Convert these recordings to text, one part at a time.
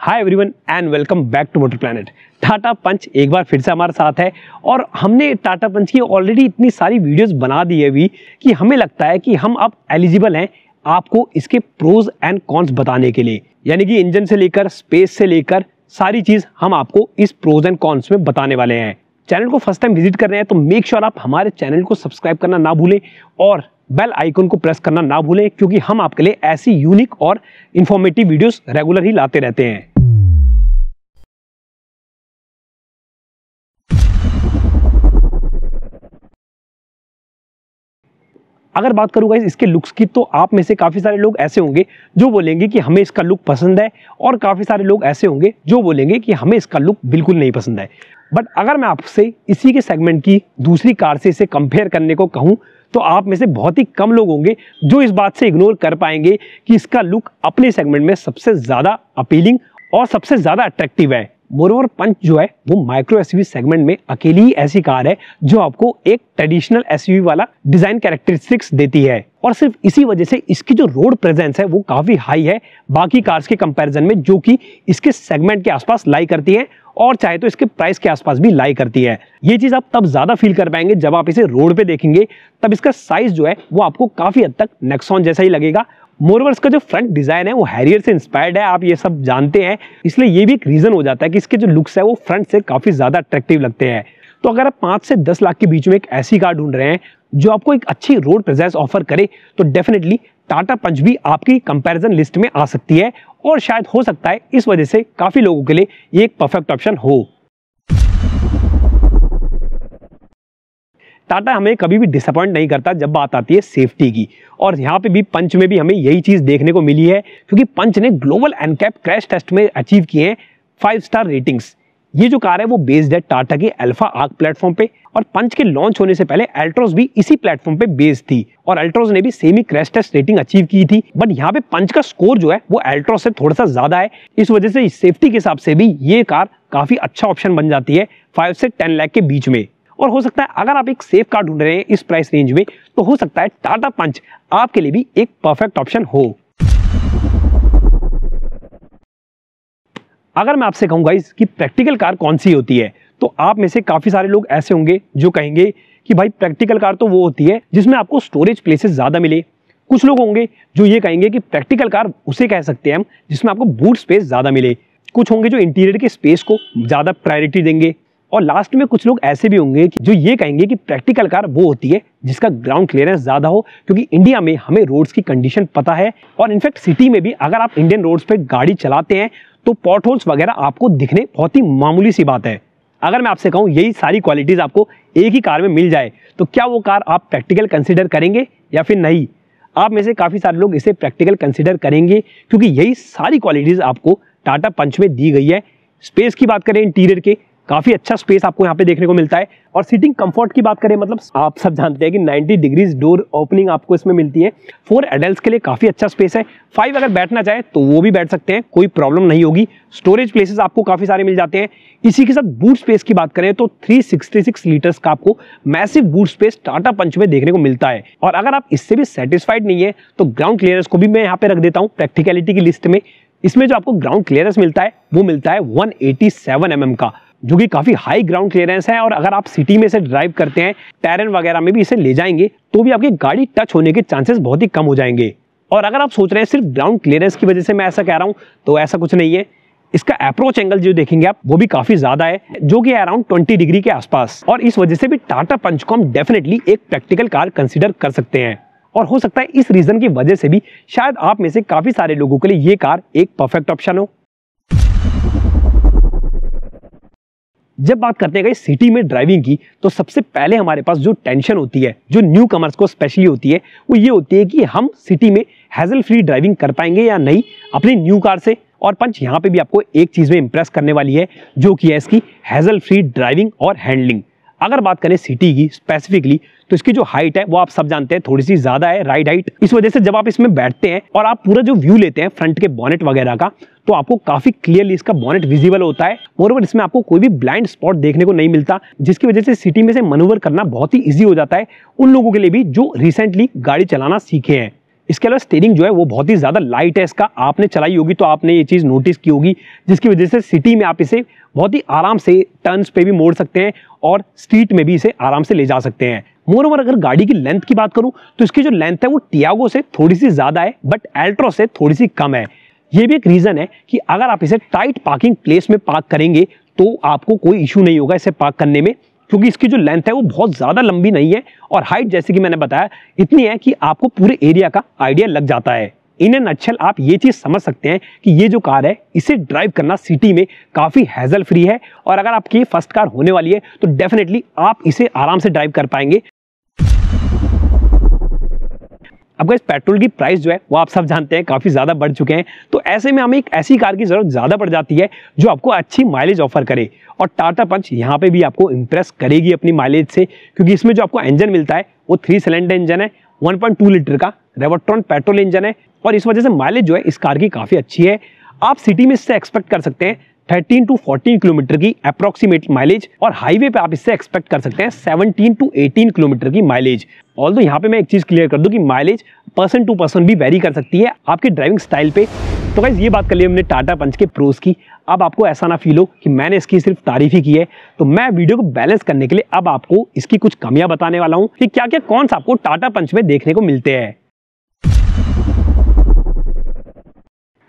hi everyone and welcome back to motor planet Tata Punch एक बार फिर से हमारे साथ है और हमने टाटा पंच की ऑलरेडी इतनी सारी वीडियोस बना दी है अभी कि हमें लगता है कि हम अब एलिजिबल हैं आपको इसके प्रोज एंड कॉन्स बताने के लिए यानी कि इंजन से लेकर स्पेस से लेकर सारी चीज़ हम आपको इस प्रोज एंड कॉन्स में बताने वाले हैं चैनल को फर्स्ट टाइम विजिट कर रहे हैं तो मेक श्योर sure आप हमारे चैनल को सब्सक्राइब करना ना भूलें और बेल आइकन को प्रेस करना ना भूलें क्योंकि हम आपके लिए ऐसी यूनिक और इन्फॉर्मेटिव वीडियोस रेगुलर ही लाते रहते हैं अगर बात करूंगा इसके लुक्स की तो आप में से काफ़ी सारे लोग ऐसे होंगे जो बोलेंगे कि हमें इसका लुक पसंद है और काफ़ी सारे लोग ऐसे होंगे जो बोलेंगे कि हमें इसका लुक बिल्कुल नहीं पसंद है बट अगर मैं आपसे इसी के सेगमेंट की दूसरी कार से इसे कंपेयर करने को कहूँ तो आप में से बहुत ही कम लोग होंगे जो इस बात से इग्नोर कर पाएंगे कि इसका लुक अपने सेगमेंट में सबसे ज़्यादा अपीलिंग और सबसे ज़्यादा अट्रैक्टिव है मोरवर पंच जो है वो माइक्रो एसयूवी सेगमेंट में अकेली ही ऐसी कार है जो आपको एक ट्रेडिशनल एसयूवी वाला डिजाइन कैरेक्टरिस्टिक्स देती है और सिर्फ इसी वजह से इसकी जो रोड प्रेजेंस है वो काफ़ी हाई है बाकी कार्स के कंपैरिजन में जो कि इसके सेगमेंट के आसपास लाई करती है और चाहे तो इसके प्राइस के आसपास भी लाई करती है ये चीज़ आप तब ज़्यादा फील कर पाएंगे जब आप इसे रोड पे देखेंगे तब इसका साइज़ जो है वो आपको काफ़ी हद तक नेक्सॉन जैसा ही लगेगा मोरवर्स का जो फ्रंट डिज़ाइन है वो हैरियर से इंस्पायर्ड है आप ये सब जानते हैं इसलिए ये भी एक रीज़न हो जाता है कि इसके जो लुक्स है वो फ्रंट से काफ़ी ज़्यादा अट्रैक्टिव लगते हैं तो अगर आप पाँच से दस लाख के बीच में एक ऐसी कार ढूंढ रहे हैं जो आपको एक अच्छी रोड प्रेजेंस ऑफर करे तो डेफिनेटली टाटा पंच भी आपकी कंपैरिजन लिस्ट में आ सकती है और शायद हो सकता है इस वजह से काफ़ी लोगों के लिए ये एक परफेक्ट ऑप्शन हो टाटा हमें कभी भी डिसअपॉइंट नहीं करता जब बात आती है सेफ्टी की और यहाँ पे भी पंच में भी हमें यही चीज़ देखने को मिली है क्योंकि पंच ने ग्लोबल एनकैप क्रैश टेस्ट में अचीव किए हैं फाइव स्टार रेटिंग्स ये जो कार है वो बेस्ड है टाटा के अल्फा आग प्लेटफॉर्म पे और पंच के लॉन्च होने से पहले अल्ट्रोज भी इसी प्लेटफॉर्म पे बेस्ड थी और अल्ट्रोज ने भी same crash test rating achieve की थी बट यहाँ पे पंच का स्कोर जो है वो अल्ट्रोज से थोड़ा सा ज्यादा है इस वजह से सेफ्टी के हिसाब से भी ये कार काफी अच्छा ऑप्शन बन जाती है फाइव से टेन लैख के बीच में और हो सकता है अगर आप एक सेफ कार ढूंढ रहे हैं इस प्राइस रेंज में तो हो सकता है टाटा पंच आपके लिए भी एक परफेक्ट ऑप्शन हो अगर मैं आपसे कहूंगा कि प्रैक्टिकल कार कौन सी होती है तो आप में से काफ़ी सारे लोग ऐसे होंगे जो कहेंगे कि भाई प्रैक्टिकल कार तो वो होती है जिसमें आपको स्टोरेज प्लेसेस ज़्यादा मिले कुछ लोग होंगे जो ये कहेंगे कि प्रैक्टिकल कार उसे कह सकते हैं हम जिसमें आपको बूट स्पेस ज़्यादा मिले कुछ होंगे जो इंटीरियर के स्पेस को ज़्यादा प्रायोरिटी देंगे और लास्ट में कुछ लोग ऐसे भी होंगे कि जो ये कहेंगे कि प्रैक्टिकल कार वो होती है जिसका ग्राउंड क्लियरेंस ज़्यादा हो क्योंकि इंडिया में हमें रोड्स की कंडीशन पता है और इनफैक्ट सिटी में भी अगर आप इंडियन रोड्स पे गाड़ी चलाते हैं तो पॉट होल्स वगैरह आपको दिखने बहुत ही मामूली सी बात है अगर मैं आपसे कहूँ यही सारी क्वालिटीज़ आपको एक ही कार में मिल जाए तो क्या वो कार आप प्रैक्टिकल कंसिडर करेंगे या फिर नहीं आप में से काफ़ी सारे लोग इसे प्रैक्टिकल कंसिडर करेंगे क्योंकि यही सारी क्वालिटीज़ आपको टाटा पंच में दी गई है स्पेस की बात करें इंटीरियर के काफ़ी अच्छा स्पेस आपको यहाँ पे देखने को मिलता है और सीटिंग कंफर्ट की बात करें मतलब आप सब जानते हैं कि 90 डिग्रीज डोर ओपनिंग आपको इसमें मिलती है फोर एडल्ट के लिए काफ़ी अच्छा स्पेस है फाइव अगर बैठना चाहे तो वो भी बैठ सकते हैं कोई प्रॉब्लम नहीं होगी स्टोरेज प्लेसेस आपको काफ़ी सारे मिल जाते हैं इसी के साथ बूट स्पेस की बात करें तो थ्री लीटर्स का आपको massive boot space Tata Punch में देखने को मिलता है और अगर आप इससे भी सेटिस्फाइड नहीं है तो ग्राउंड क्लियर को भी मैं यहाँ पे रख देता हूँ प्रैक्टिकलिटी की लिस्ट में इसमें जो आपको ग्राउंड क्लियरेंस मिलता है वो मिलता है वन एम mm का जो कि काफ़ी हाई ग्राउंड क्लियरेंस है और अगर आप सिटी में से ड्राइव करते हैं टैरन वगैरह में भी इसे ले जाएंगे तो भी आपकी गाड़ी टच होने के चांसेस बहुत ही कम हो जाएंगे और अगर आप सोच रहे हैं सिर्फ ग्राउंड क्लियरेंस की वजह से मैं ऐसा कह रहा हूँ तो ऐसा कुछ नहीं है इसका अप्रोच एंगल जो देखेंगे आप वो भी काफी ज्यादा है जो कि अराउंड 20 डिग्री के आसपास और इस वजह से भी टाटा पंच को हम डेफिनेटली एक प्रैक्टिकल कार कंसिडर कर सकते हैं और हो सकता है इस रीजन की वजह से भी शायद आप में से काफी सारे लोगों के लिए ये कार एक परफेक्ट ऑप्शन हो जब बात करते हैं सिटी में ड्राइविंग की तो सबसे पहले हमारे पास जो टेंशन होती है जो न्यू कमर्स को स्पेशली होती है वो ये होती है कि हम सिटी में हैजल फ्री ड्राइविंग कर पाएंगे या नहीं अपनी न्यू कार से और पंच यहाँ पे भी आपको एक चीज़ में इंप्रेस करने वाली है जो कि है इसकी हैजल फ्री ड्राइविंग और हैंडलिंग अगर बात करें सिटी की स्पेसिफिकली तो इसकी जो हाइट है वो आप सब जानते हैं थोड़ी सी ज्यादा है राइड हाइट इस वजह से जब आप इसमें बैठते हैं और आप पूरा जो व्यू लेते हैं फ्रंट के बॉनेट वगैरह का तो आपको काफी क्लियरली इसका बॉनेट विजिबल होता है मोरओवर इसमें आपको कोई भी ब्लाइंड स्पॉट देखने को नहीं मिलता जिसकी वजह से सिटी में से मनोवर करना बहुत ही ईजी हो जाता है उन लोगों के लिए भी जो रिसेंटली गाड़ी चलाना सीखे हैं इसके अलावा स्टेयरिंग जो है वो बहुत ही ज़्यादा लाइट है इसका आपने चलाई होगी तो आपने ये चीज़ नोटिस की होगी जिसकी वजह से सिटी में आप इसे बहुत ही आराम से टर्न्स पे भी मोड़ सकते हैं और स्ट्रीट में भी इसे आराम से ले जा सकते हैं मोर ओवर अगर गाड़ी की लेंथ की बात करूँ तो इसकी जो लेंथ है वो टियागो से थोड़ी सी ज़्यादा है बट एल्ट्रो से थोड़ी सी कम है ये भी एक रीज़न है कि अगर आप इसे टाइट पार्किंग प्लेस में पार्क करेंगे तो आपको कोई इशू नहीं होगा इसे पार्क करने में क्योंकि इसकी जो लेंथ है वो बहुत ज़्यादा लंबी नहीं है और हाइट जैसे कि मैंने बताया इतनी है कि आपको पूरे एरिया का आइडिया लग जाता है इन एन अच्छल आप ये चीज़ समझ सकते हैं कि ये जो कार है इसे ड्राइव करना सिटी में काफ़ी हैजल फ्री है और अगर आपकी फर्स्ट कार होने वाली है तो डेफिनेटली आप इसे आराम से ड्राइव कर पाएंगे अब गाइस पेट्रोल की प्राइस जो है वो आप सब जानते हैं काफ़ी ज़्यादा बढ़ चुके हैं तो ऐसे में हमें एक ऐसी कार की ज़रूरत ज़्यादा पड़ जाती है जो आपको अच्छी माइलेज ऑफर करे और टाटा पंच यहाँ पे भी आपको इंप्रेस करेगी अपनी माइलेज से क्योंकि इसमें जो आपको इंजन मिलता है वो थ्री सिलेंडर इंजन है टू लीटर का रेवोट्रॉन पेट्रोल इंजन है और इस वजह से माइलेज जो है इस कार की काफ़ी अच्छी है आप सिटी में इससे एक्सपेक्ट कर सकते हैं 13 टू 14 किलोमीटर की अप्रोक्सीमेट माइलेज और हाईवे पे आप इससे एक्सपेक्ट कर सकते हैं 17 टू 18 किलोमीटर की माइलेज ऑल दो यहाँ पे मैं एक चीज़ क्लियर कर दूँ कि माइलेज पर्सन टू पर्सन भी वेरी कर सकती है आपके ड्राइविंग स्टाइल पे तो गाइज़ ये बात कर ली हमने टाटा पंच के प्रोस की अब आपको ऐसा ना फील हो कि मैंने इसकी सिर्फ तारीफ ही की है तो मैं वीडियो को बैलेंस करने के लिए अब आपको इसकी कुछ कमियां बताने वाला हूँ कि क्या क्या कौन सा आपको टाटा पंच में देखने को मिलते हैं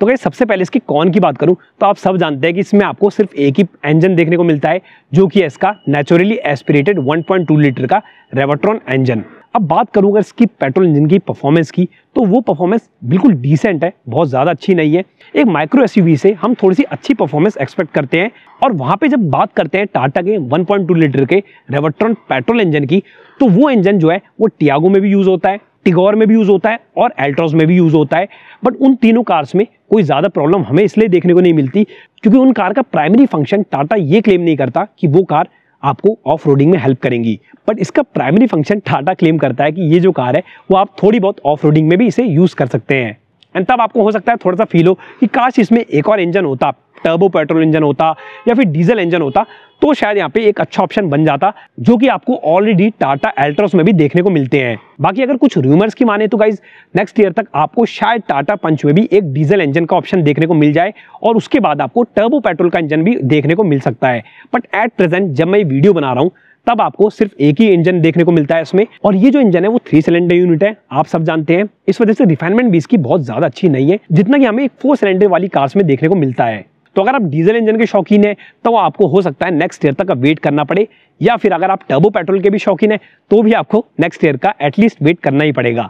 तो अगर सबसे पहले इसकी कॉन की बात करूँ तो आप सब जानते हैं कि इसमें आपको सिर्फ एक ही इंजन देखने को मिलता है जो कि है इसका नेचुरली एस्पिरेटेड 1.2 लीटर का रेवाट्रॉन इंजन अब बात करूँ अगर इसकी पेट्रोल इंजन की परफॉर्मेंस की तो वो परफॉर्मेंस बिल्कुल डिसेंट है बहुत ज़्यादा अच्छी नहीं है एक माइक्रो एस से हम थोड़ी सी अच्छी परफॉर्मेंस एक्सपेक्ट करते हैं और वहाँ पर जब बात करते हैं टाटा के वन लीटर के रेवट्रॉन पेट्रोल इंजन की तो वो इंजन जो है वो टियागो में भी यूज़ होता है टिगोर में भी यूज़ होता है और एल्ट्रॉस में भी यूज़ होता है बट उन तीनों कार्स में कोई ज़्यादा प्रॉब्लम हमें इसलिए देखने को नहीं मिलती क्योंकि उन कार का प्राइमरी फंक्शन टाटा ये क्लेम नहीं करता कि वो कार आपको ऑफ रोडिंग में हेल्प करेंगी बट इसका प्राइमरी फंक्शन टाटा क्लेम करता है कि ये जो कार है वो आप थोड़ी बहुत ऑफ रोडिंग में भी इसे यूज़ कर सकते हैं एंड तब आपको हो सकता है थोड़ा सा फील हो कि काश इसमें एक और इंजन होता टर्बो पेट्रोल इंजन होता या फिर डीजल इंजन होता तो शायद यहाँ पे एक अच्छा ऑप्शन बन जाता जो कि आपको ऑलरेडी टाटा एल्ट्रोस में भी देखने को मिलते हैं बाकी अगर कुछ रूमर्स की माने तो गाइज नेक्स्ट ईयर तक आपको शायद टाटा पंच में भी एक डीजल इंजन का ऑप्शन देखने को मिल जाए और उसके बाद आपको टर्बो पेट्रोल का इंजन भी देखने को मिल सकता है बट एट प्रेजेंट जब मैं वीडियो बना रहा हूँ तब आपको सिर्फ एक ही इंजन देखने को मिलता है इसमें और ये जो इंजन है वो थ्री सिलेंडर यूनिट है आप सब जानते हैं इस वजह से रिफाइनमेंट भी इसकी बहुत ज्यादा अच्छी नहीं है जितना कि हमें एक फोर सिलेंडर वाली कार्स में देखने को मिलता है तो अगर आप डीजल इंजन के शौकीन है तो आपको हो सकता है नेक्स्ट ईयर तक वेट करना पड़े या फिर अगर आप टर्बो पेट्रोल के भी शौकीन है तो भी आपको नेक्स्ट ईयर का एटलीस्ट वेट करना ही पड़ेगा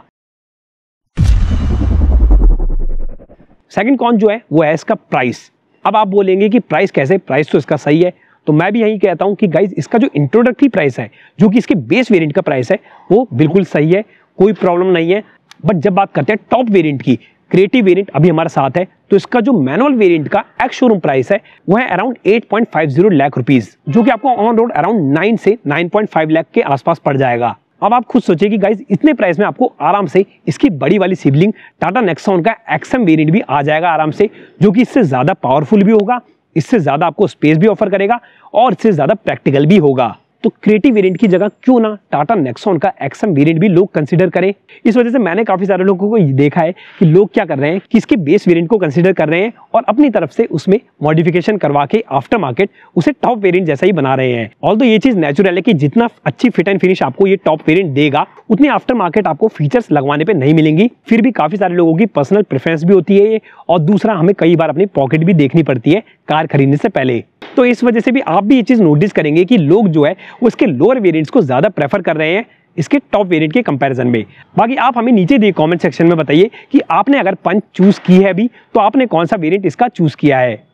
सेकेंड कॉन जो है वो है इसका प्राइस अब आप बोलेंगे कि प्राइस कैसे प्राइस तो इसका सही है तो मैं भी यही कहता हूं कि गाइज इसका जो इंट्रोडक्टरी प्राइस है जो कि इसके बेस वेरिएंट का प्राइस है वो बिल्कुल सही है कोई प्रॉब्लम नहीं है बट जब बात करते हैं टॉप वेरिएंट की क्रिएटिव वेरिएंट अभी हमारे साथ है तो इसका जो मैनुअल वेरिएंट का एक्स शोरूम प्राइस है वो है अराउंड 8.50 लाख रुपीस जो कि आपको ऑन रोड अराउंड 9 से 9.5 लाख के आसपास पड़ जाएगा अब आप खुद सोचिए कि गाइज इतने प्राइस में आपको आराम से इसकी बड़ी वाली सिबलिंग टाटा नेक्सॉन का एक्सएम वेरियंट भी आ जाएगा आराम से जो कि इससे ज़्यादा पावरफुल भी होगा इससे ज़्यादा आपको स्पेस भी ऑफर करेगा और इससे ज़्यादा प्रैक्टिकल भी होगा तो क्रिएटिव वेरिएंट की जगह क्यों ना टाटा नेक्सॉन का एक्सएम वेरिएंट भी लोग कंसीडर करें इस वजह से मैंने काफ़ी सारे लोगों को देखा है कि लोग क्या कर रहे हैं कि इसके बेस वेरिएंट को कंसीडर कर रहे हैं और अपनी तरफ से उसमें मॉडिफिकेशन करवा के आफ्टर मार्केट उसे टॉप वेरिएंट जैसा ही बना रहे हैं ऑल तो ये चीज़ नेचुरल है कि जितना अच्छी फिट एंड फिनिश आपको ये टॉप वेरियंट देगा उतनी आफ्टर मार्केट आपको फीचर्स लगवाने पर नहीं मिलेंगी फिर भी काफ़ी सारे लोगों की पर्सनल प्रेफरेंस भी होती है और दूसरा हमें कई बार अपनी पॉकेट भी देखनी पड़ती है कार खरीदने से पहले तो इस वजह से भी आप भी ये चीज़ नोटिस करेंगे कि लोग जो है उसके लोअर वेरियंट्स को ज़्यादा प्रेफर कर रहे हैं इसके टॉप वेरिएंट के कंपैरिजन में बाकी आप हमें नीचे दिए कमेंट सेक्शन में बताइए कि आपने अगर पंच चूज़ की है अभी तो आपने कौन सा वेरिएंट इसका चूज़ किया है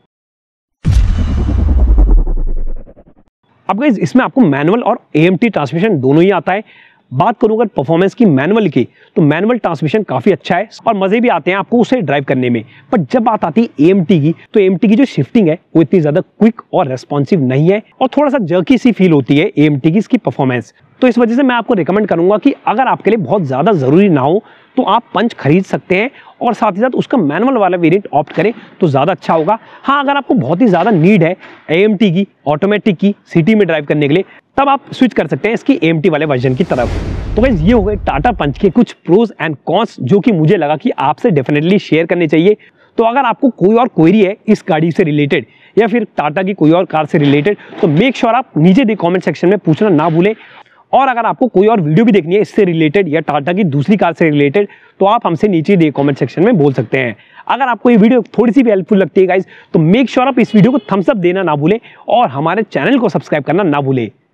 अब इसमें आपको मैनुअल और एएमटी ट्रांसमिशन दोनों ही आता है बात करूं अगर परफॉर्मेंस की मैनुअल की तो मैनुअल ट्रांसमिशन काफ़ी अच्छा है और मज़े भी आते हैं आपको उसे ड्राइव करने में बट जब बात आती है एम की तो एम की जो शिफ्टिंग है वो इतनी ज़्यादा क्विक और रेस्पॉन्सिव नहीं है और थोड़ा सा जर्की सी फील होती है एम की इसकी परफॉर्मेंस तो इस वजह से मैं आपको रिकमेंड करूंगा कि अगर आपके लिए बहुत ज़्यादा ज़रूरी ना हो तो आप पंच खरीद सकते हैं और साथ ही साथ उसका मैनुअल वाला वेरिएंट ऑप्ट करें तो ज़्यादा अच्छा होगा हाँ अगर आपको बहुत ही ज़्यादा नीड है एम की ऑटोमेटिक की सिटी में ड्राइव करने के लिए तब आप स्विच कर सकते हैं इसकी एम वाले वर्जन की तरफ तो गैस ये हो गए टाटा पंच के कुछ प्रोज एंड कॉन्स जो कि मुझे लगा कि आपसे डेफिनेटली शेयर करने चाहिए तो अगर आपको कोई और क्वेरी है इस गाड़ी से रिलेटेड या फिर टाटा की कोई और कार से रिलेटेड तो मेक श्योर sure आप नीचे दे कमेंट सेक्शन में पूछना ना भूलें और अगर आपको कोई और वीडियो भी देखनी है इससे रिलेटेड या टाटा की दूसरी कार से रिलेटेड तो आप हमसे नीचे दे कमेंट सेक्शन में बोल सकते हैं अगर आपको ये वीडियो थोड़ी सी भी हेल्पफुल लगती है गाइज तो मेक श्योर sure आप इस वीडियो को थम्सअप देना ना भूलें और हमारे चैनल को सब्सक्राइब करना ना भूलें